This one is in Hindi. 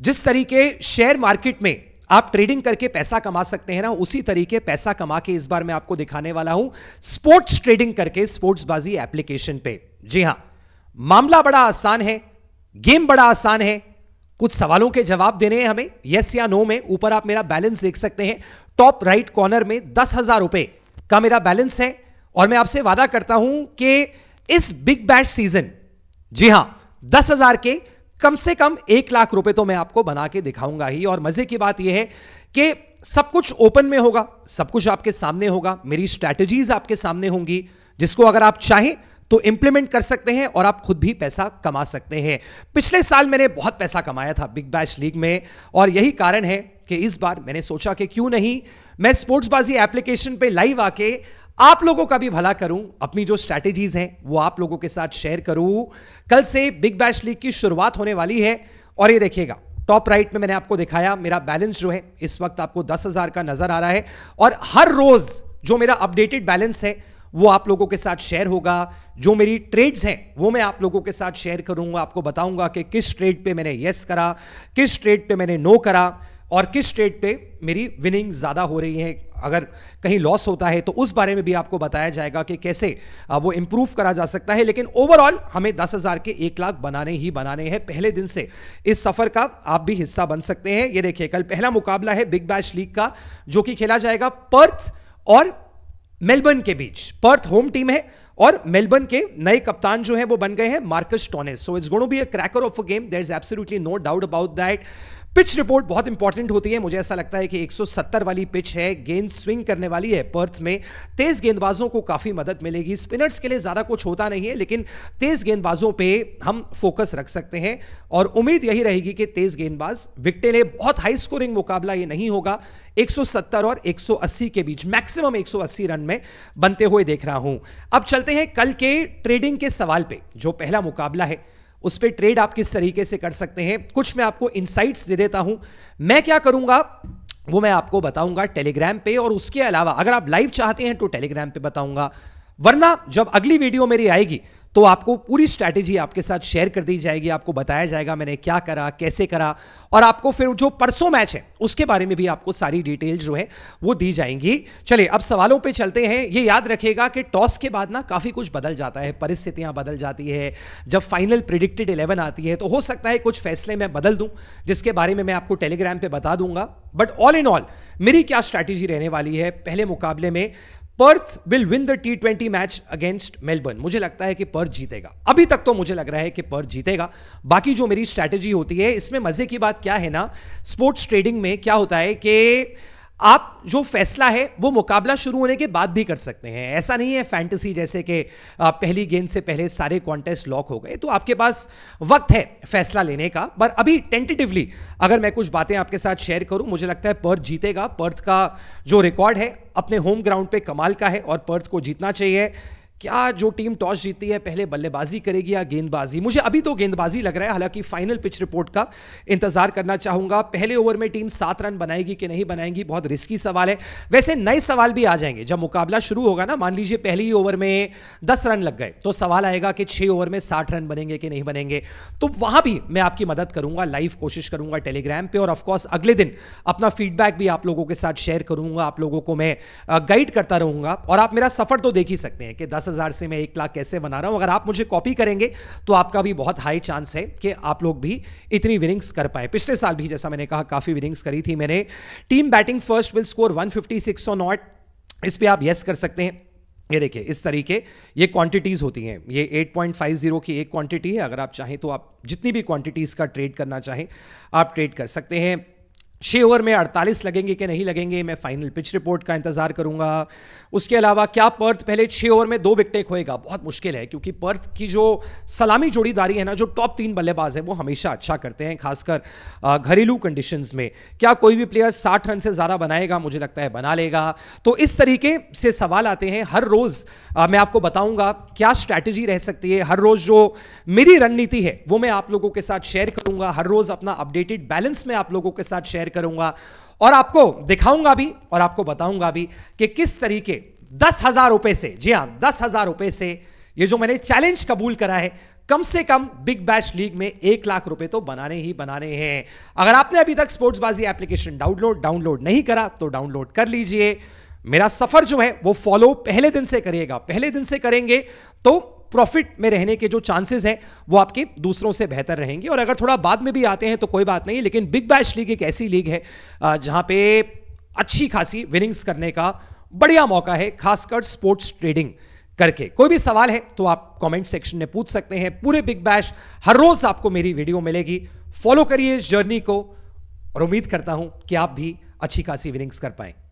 जिस तरीके शेयर मार्केट में आप ट्रेडिंग करके पैसा कमा सकते हैं ना उसी तरीके पैसा कमा के इस बार मैं आपको दिखाने वाला हूं स्पोर्ट्स ट्रेडिंग करके स्पोर्ट्स बाजी एप्लीकेशन पे जी हां मामला बड़ा आसान है गेम बड़ा आसान है कुछ सवालों के जवाब देने हैं हमें यस या नो में ऊपर आप मेरा बैलेंस देख सकते हैं टॉप राइट कॉर्नर में दस हजार रुपए का मेरा बैलेंस है और मैं आपसे वादा करता हूं कि इस बिग बैश सीजन जी हां दस हजार के कम से कम एक लाख रुपए तो मैं आपको बना के दिखाऊंगा ही और मजे की बात यह है कि सब कुछ ओपन में होगा सब कुछ आपके सामने होगा मेरी स्ट्रैटेजीज आपके सामने होंगी जिसको अगर आप चाहें तो इंप्लीमेंट कर सकते हैं और आप खुद भी पैसा कमा सकते हैं पिछले साल मैंने बहुत पैसा कमाया था बिग बैश लीग में और यही कारण है कि इस बार मैंने सोचा कि क्यों नहीं मैं स्पोर्ट्स बाजी एप्लीकेशन पे लाइव आके आप लोगों का भी भला करूं अपनी जो स्ट्रैटेजीज हैं वो आप लोगों के साथ शेयर करूं कल से बिग बैश लीग की शुरुआत होने वाली है और ये देखिएगा टॉप राइट में मैंने आपको दिखाया मेरा बैलेंस जो है इस वक्त आपको दस हजार का नजर आ रहा है और हर रोज जो मेरा अपडेटेड बैलेंस है वो आप लोगों के साथ शेयर होगा जो मेरी ट्रेड्स हैं वो मैं आप लोगों के साथ शेयर करूंगा आपको बताऊंगा कि किस ट्रेड पे मैंने यस करा किस ट्रेड पे मैंने नो करा और किस ट्रेड पे मेरी विनिंग ज़्यादा हो रही है अगर कहीं लॉस होता है तो उस बारे में भी आपको बताया जाएगा कि कैसे वो इंप्रूव करा जा सकता है लेकिन ओवरऑल हमें दस हज़ार के एक लाख बनाने ही बनाने हैं पहले दिन से इस सफ़र का आप भी हिस्सा बन सकते हैं ये देखिए कल पहला मुकाबला है बिग बैश लीग का जो कि खेला जाएगा पर्थ और मेलबर्न के बीच पर्थ होम टीम है और मेलबर्न के नए कप्तान जो है वो बन गए हैं Marcus Stoinis so it's gonna be a cracker of a game there is absolutely no doubt about that pitch report बहुत इंपॉर्टेंट होती है मुझे ऐसा लगता है कि 170 वाली पिच है गेंद स्विंग करने वाली है पर्थ में तेज गेंदबाजों को काफी मदद मिलेगी स्पिनर्स के लिए ज्यादा कुछ होता नहीं है लेकिन तेज गेंदबाजों पे हम फोकस रख सकते हैं और उम्मीद यही रहेगी कि तेज गेंदबाज विकटे ले बहुत हाई स्कोरिंग मुकाबला ये नहीं होगा 170 और 180 के बीच मैक्सिमम 180 रन में बनते हुए देख रहा हूं अब चलते हैं कल के ट्रेडिंग के सवाल पे जो पहला मुकाबला है उस पर ट्रेड आप किस तरीके से कर सकते हैं कुछ मैं आपको इंसाइट्स दे देता हूं मैं क्या करूंगा वो मैं आपको बताऊंगा टेलीग्राम पे और उसके अलावा अगर आप लाइव चाहते हैं तो टेलीग्राम पे बताऊंगा वरना जब अगली वीडियो मेरी आएगी तो आपको पूरी स्ट्रैटेजी आपके साथ शेयर कर दी जाएगी आपको बताया जाएगा मैंने क्या करा कैसे करा और आपको फिर जो परसों मैच है उसके बारे में भी आपको सारी डिटेल जो है वो दी जाएंगी चलिए अब सवालों पे चलते हैं ये याद रखेगा कि टॉस के बाद ना काफी कुछ बदल जाता है परिस्थितियां बदल जाती है जब फाइनल प्रिडिक्टेड इलेवन आती है तो हो सकता है कुछ फैसले मैं बदल दूं जिसके बारे में मैं आपको टेलीग्राम पर बता दूंगा बट ऑल इन ऑल मेरी क्या स्ट्रैटेजी रहने वाली है पहले मुकाबले में Perth will win the T twenty match against Melbourne मुझे लगता है कि पर्थ जीतेगा अभी तक तो मुझे लग रहा है कि पर्थ जीतेगा बाकी जो मेरी स्ट्रैटेजी होती है इसमें मजे की बात क्या है ना स्पोर्ट्स ट्रेडिंग में क्या होता है कि आप जो फैसला है वो मुकाबला शुरू होने के बाद भी कर सकते हैं ऐसा नहीं है फैंटेसी जैसे कि पहली गेंद से पहले सारे कॉन्टेस्ट लॉक हो गए तो आपके पास वक्त है फैसला लेने का पर अभी टेंटेटिवली अगर मैं कुछ बातें आपके साथ शेयर करूं मुझे लगता है पर्थ जीतेगा पर्थ का जो रिकॉर्ड है अपने होम ग्राउंड पे कमाल का है और पर्थ को जीतना चाहिए क्या जो टीम टॉस जीती है पहले बल्लेबाजी करेगी या गेंदबाजी मुझे अभी तो गेंदबाजी लग रहा है हालांकि फाइनल पिच रिपोर्ट का इंतजार करना चाहूंगा पहले ओवर में टीम सात रन बनाएगी कि नहीं बनाएगी बहुत रिस्की सवाल है वैसे नए सवाल भी आ जाएंगे जब मुकाबला शुरू होगा ना मान लीजिए पहले ही ओवर में दस रन लग गए तो सवाल आएगा कि छह ओवर में साठ रन बनेंगे कि नहीं बनेंगे तो वहां भी मैं आपकी मदद करूंगा लाइव कोशिश करूंगा टेलीग्राम पर और ऑफकोर्स अगले दिन अपना फीडबैक भी आप लोगों के साथ शेयर करूंगा आप लोगों को मैं गाइड करता रहूंगा और आप मेरा सफर तो देख ही सकते हैं कि दस हज़ार से मैं एक लाख कैसे बना रहा हूं अगर आप मुझे कॉपी करेंगे तो आपका भी बहुत हाई चांस है कि आप लोग भी इतनी विनिंग्स कर पाए पिछले साल भी जैसा मैंने कहा काफ़ी विनिंग्स करी थी मैंने team batting first will score 156 और नॉट इस पर आप यस कर सकते हैं ये देखिए इस तरीके ये क्वांटिटीज़ होती हैं ये 8.50 की एक क्वांटिटी है अगर आप चाहें तो आप जितनी भी क्वांटिटीज़ का ट्रेड करना चाहें आप ट्रेड कर सकते हैं छः ओवर में 48 लगेंगे कि नहीं लगेंगे मैं फाइनल पिच रिपोर्ट का इंतजार करूंगा उसके अलावा क्या पर्थ पहले छः ओवर में दो विकटें खोएगा बहुत मुश्किल है क्योंकि पर्थ की जो सलामी जोड़ीदारी है ना जो टॉप तीन बल्लेबाज है वो हमेशा अच्छा करते हैं खासकर घरेलू कंडीशन में क्या कोई भी प्लेयर साठ रन से ज़्यादा बनाएगा मुझे लगता है बना लेगा तो इस तरीके से सवाल आते हैं हर रोज़ मैं आपको बताऊँगा क्या स्ट्रैटेजी रह सकती है हर रोज़ जो मेरी रणनीति है वो मैं आप लोगों के साथ शेयर करूँगा हर रोज़ अपना अपडेटेड बैलेंस मैं आप लोगों के साथ शेयर शेयर करूंगा और आपको दिखाऊंगा भी और आपको बताऊंगा भी कि किस तरीके दस हजार रुपए से जी हां दस हजार रुपए से ये जो मैंने चैलेंज कबूल करा है कम से कम बिग बैश लीग में एक लाख रुपए तो बनाने ही बनाने हैं अगर आपने अभी तक स्पोर्ट्स बाजी एप्लीकेशन डाउनलोड डाउनलोड नहीं करा तो डाउनलोड कर लीजिए मेरा सफर जो है वो फॉलो पहले दिन से करिएगा पहले दिन से करेंगे तो प्रॉफिट में रहने के जो चांसेस हैं वो आपके दूसरों से बेहतर रहेंगे और अगर थोड़ा बाद में भी आते हैं तो कोई बात नहीं लेकिन बिग बैश लीग एक ऐसी लीग है जहां पे अच्छी खासी विनिंग्स करने का बढ़िया मौका है खासकर स्पोर्ट्स ट्रेडिंग करके कोई भी सवाल है तो आप कमेंट सेक्शन में पूछ सकते हैं पूरे बिग बैश हर रोज आपको मेरी वीडियो मिलेगी फॉलो करिए इस जर्नी को और उम्मीद करता हूं कि आप भी अच्छी खासी विनिंग्स कर पाएंगे